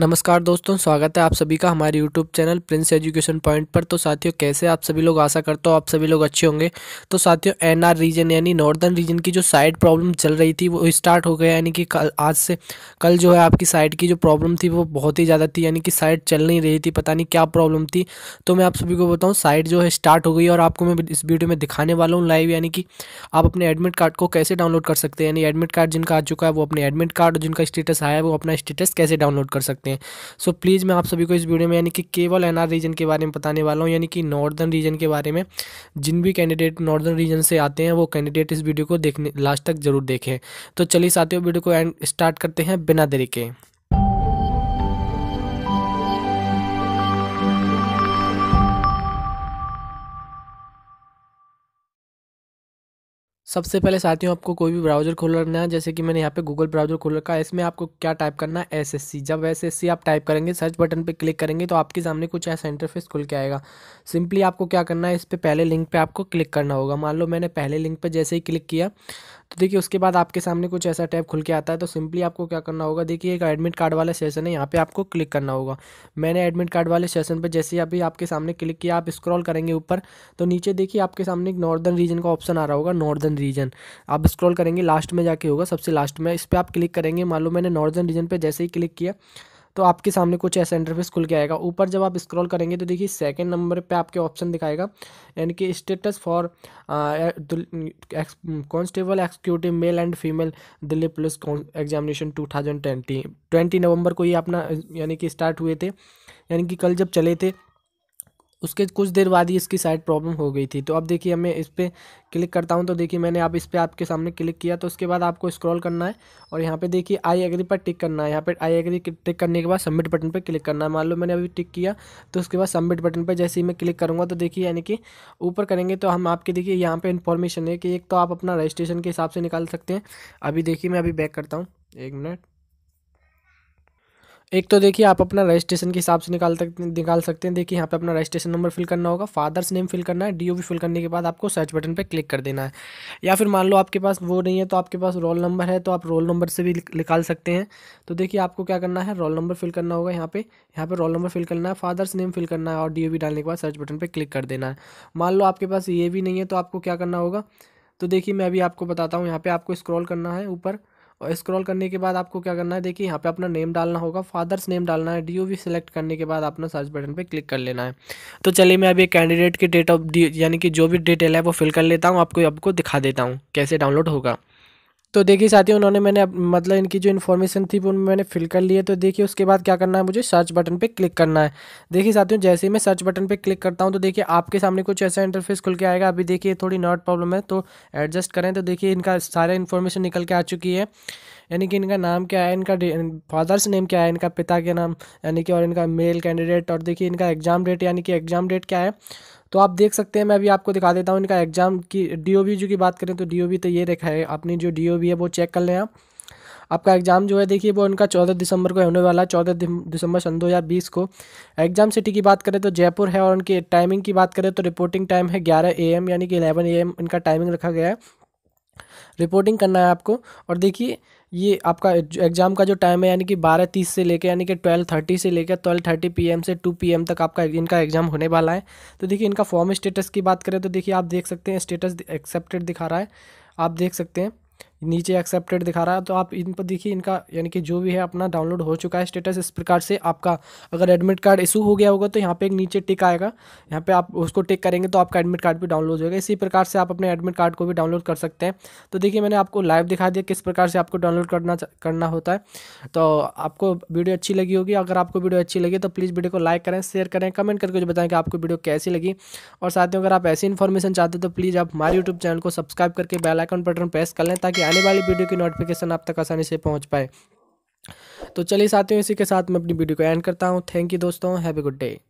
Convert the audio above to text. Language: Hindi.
नमस्कार दोस्तों स्वागत है आप सभी का हमारे YouTube channel Prince Education Point पर तो साथियों कैसे आप सभी लोग आशा करते हो आप सभी लोग अच्छे होंगे तो साथियों एनआर रीजन यानी नॉर्दर्न रीजन की जो साइड प्रॉब्लम चल रही थी वो स्टार्ट हो गया यानी कि कल आज से कल जो है आपकी साइड की जो प्रॉब्लम थी वो बहुत ही ज़्यादा थी यानी कि साइड चल नहीं रही थी पता नहीं क्या प्रॉब्लम थी तो मैं आप सभी को बताऊँ साइड जो है स्टार्ट हो गई और आपको मैं इस वीडियो में दिखाने वाला हूँ लाइव यानी कि आप अपने एडमिट कार्ड को कैसे डाउनलोड कर सकते हैं यानी एडमिट कार्ड जिनका आ चुका है वो अपने एडमिट कार्ड जिनका स्टेटस आया है वो अपना स्टेटस कैसे डाउनलोड कर सकते हैं सकते हैं सो प्लीज़ मैं आप सभी को इस वीडियो में यानी कि केवल एनआर रीजन के बारे में बताने वाला हूँ यानी कि नॉर्दर्न रीजन के बारे में जिन भी कैंडिडेट नॉर्दर्न रीजन से आते हैं वो कैंडिडेट इस वीडियो को देखने लास्ट तक जरूर देखें तो चलिए साथियों वीडियो को एंड स्टार्ट करते हैं बिना देरी के सबसे पहले साथियों आपको कोई भी ब्राउजर खोल रखना है जैसे कि मैंने यहाँ पे गूगल ब्राउजर खोल रखा है इसमें आपको क्या टाइप करना है सी जब सी आप टाइप करेंगे सर्च बटन पे क्लिक करेंगे तो आपके सामने कुछ ऐसा इंटरफेस खुल के आएगा सिंपली आपको क्या करना है इस पर पहले लिंक पर आपको क्लिक करना होगा मान लो मैंने पहले लिंक पर जैसे ही क्लिक किया तो देखिए उसके बाद आपके सामने कुछ ऐसा टैब खुल के आता है तो सिंपली आपको क्या करना होगा देखिए एक एडमिट कार्ड वाला सेशन है यहाँ पे आपको क्लिक करना होगा मैंने एडमिट कार्ड वाले सेशन पर जैसे ही अभी आपके सामने क्लिक किया आप स्क्रॉल करेंगे ऊपर तो नीचे देखिए आपके सामने एक नॉर्दर्न रीजन का ऑप्शन आ रहा होगा नॉर्दर्न रीजन आप स्क्रॉल करेंगे लास्ट में जाके होगा सबसे लास्ट में इस पर आप क्लिक करेंगे मान लो मैंने नॉर्दर्न रीजन पर जैसे ही क्लिक किया तो आपके सामने कुछ ऐसा इंटरफेस खुल के आएगा ऊपर जब आप स्क्रॉल करेंगे तो देखिए सेकंड नंबर पे आपके ऑप्शन दिखाएगा यानी कि status for constable executive male and female Delhi police examination two thousand twenty twenty नवंबर को ही अपना यानी कि स्टार्ट हुए थे यानी कि कल जब चले थे उसके कुछ देर बाद ही इसकी साइड प्रॉब्लम हो गई थी तो अब देखिए मैं इस पर क्लिक करता हूँ तो देखिए मैंने आप इस पर आपके सामने क्लिक किया तो उसके बाद आपको स्क्रॉल करना है और यहाँ पे देखिए आई एग्री पर टिक करना है यहाँ पे आई एग्री टिक करने के बाद सबमिट बटन पर क्लिक करना है मान लो मैंने अभी टिक किया तो उसके बाद सबमिट बटन पर जैसे ही मैं क्लिक करूँगा तो देखिए यानी कि ऊपर करेंगे तो हम आपके देखिए यहाँ पर इन्फॉर्मेशन है कि एक तो आप अपना रजिस्ट्रेशन के हिसाब से निकाल सकते हैं अभी देखिए मैं अभी बैक करता हूँ एक मिनट एक तो देखिए आप अपना रजिस्ट्रेशन के हिसाब से निकाल तक निकाल सकते हैं देखिए यहाँ पे अपना रजिस्ट्रेशन नंबर फिल करना होगा फादर्स नेम फिल करना है डीओबी फिल करने के बाद आपको सर्च बटन पे क्लिक कर देना है या फिर मान लो आपके पास वो नहीं है तो आपके पास रोल नंबर है तो आप रोल नंबर से भी निकाल सकते हैं तो देखिए आपको क्या करना है रोल नंबर फिल करना होगा यहाँ पर यहाँ पर रोल नंबर फिल करना है फादर्स नेम फिल करना है और डी डालने के बाद सर्च बटन पर क्लिक कर देना है मान लो आपके पास ये भी नहीं है तो आपको क्या करना होगा तो देखिए मैं अभी आपको बताता हूँ यहाँ पर आपको स्क्रॉल करना है ऊपर और स्क्रॉल करने के बाद आपको क्या करना है देखिए यहाँ पे अपना नेम डालना होगा फादर्स नेम डालना है डी सिलेक्ट करने के बाद अपना सर्च बटन पर क्लिक कर लेना है तो चलिए मैं अभी कैंडिडेट की डेट ऑफ यानी कि जो भी डिटेल है वो फिल कर लेता हूँ आपको आपको दिखा देता हूँ कैसे डाउनलोड होगा तो देखिए साथियों उन्होंने मैंने मतलब इनकी जो इन्फॉर्मेशन थी वो मैंने फिल कर लिए तो देखिए उसके बाद क्या करना है मुझे सर्च बटन पे क्लिक करना है देखिए साथियों जैसे ही मैं सर्च बटन पे क्लिक करता हूँ तो देखिए आपके सामने कुछ ऐसा इंटरफेस खुल के आएगा अभी देखिए थोड़ी नॉट प्रॉब्लम है तो एडजस्ट करें तो देखिए इनका सारा इन्फॉर्मेशन निकल के आ चुकी है यानी कि इनका नाम क्या है इनका फादर्स नेम क्या है इनका पिता के नाम यानी कि और इनका मेल कैंडिडेट और देखिए इनका एग्ज़ाम डेट यानी कि एग्ज़ाम डेट क्या है तो आप देख सकते हैं मैं अभी आपको दिखा देता हूँ इनका एग्जाम की डी जो की बात करें तो डी तो ये रेखा है अपनी जो डी है वो चेक कर लें आप आपका एग्जाम जो है देखिए वो उनका चौदह दिसंबर को होने वाला है चौदह दिसंबर सन दो हज़ार बीस को एग्जाम सिटी की बात करें तो जयपुर है और उनकी टाइमिंग की बात करें तो रिपोर्टिंग टाइम है ग्यारह ए एम यानी कि एलेवन ए एम इनका टाइमिंग रखा गया है रिपोर्टिंग करना है आपको और देखिए ये आपका एग्ज़ाम का जो टाइम है यानी कि बारह तीस से लेकर यानी कि ट्वेल्व थर्टी से लेकर ट्वेल्व थर्टी पी से टू पी तक आपका इनका एग्ज़ाम होने वाला है तो देखिए इनका फॉर्म स्टेटस की बात करें तो देखिए आप देख सकते हैं स्टेटस एक्सेप्टेड दिखा रहा है आप देख सकते हैं नीचे एक्सेप्टेड दिखा रहा है तो आप इन पर देखिए इनका यानी कि जो भी है अपना डाउनलोड हो चुका है स्टेटस इस प्रकार से आपका अगर एडमिट कार्ड इशू हो गया होगा तो यहाँ पे एक नीचे टिक आएगा यहाँ पे आप उसको टिक करेंगे तो आपका एडमिट कार्ड भी डाउनलोड होगा इसी प्रकार से आप अपने एडमिट कार्ड को भी डाउनलोड कर सकते हैं तो देखिए मैंने आपको लाइव दिखा दिया किस प्रकार से आपको डाउनलोड करना करना होता है तो आपको वीडियो अच्छी लगी होगी अगर आपको वीडियो अच्छी लगी तो प्लीज़ वीडियो को लाइक करें शेयर करें कमेंट करके बताएं कि आपको वीडियो कैसी लगी और साथ ही अगर आप ऐसी इन्फॉर्मेशन चाहते हो तो प्लीज़ आप हमारे यूट्यूब चैनल को सब्सक्राइब करके बेलाइकन बटन प्रेस कर लें ताकि आने वाली वीडियो की नोटिफिकेशन आप तक आसानी से पहुँच पाए तो चलिए साथियों इसी के साथ मैं अपनी वीडियो को एंड करता हूँ थैंक यू दोस्तों हैवी गुड डे